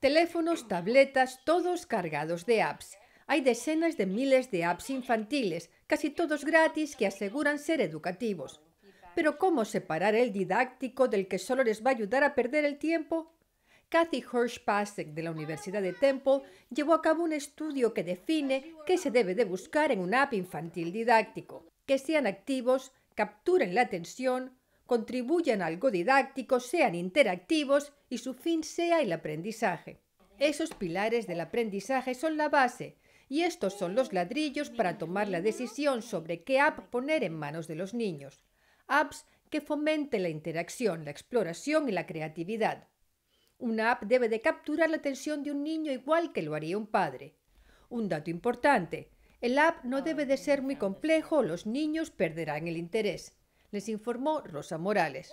Teléfonos, tabletas, todos cargados de apps. Hay decenas de miles de apps infantiles, casi todos gratis, que aseguran ser educativos. Pero ¿cómo separar el didáctico del que solo les va a ayudar a perder el tiempo? Kathy Hirsch-Pasek de la Universidad de Temple llevó a cabo un estudio que define qué se debe de buscar en un app infantil didáctico. Que sean activos, capturen la atención, contribuyan a algo didáctico, sean interactivos y su fin sea el aprendizaje. Esos pilares del aprendizaje son la base y estos son los ladrillos para tomar la decisión sobre qué app poner en manos de los niños. Apps que fomenten la interacción, la exploración y la creatividad. Una app debe de capturar la atención de un niño igual que lo haría un padre. Un dato importante, el app no debe de ser muy complejo o los niños perderán el interés les informó Rosa Morales.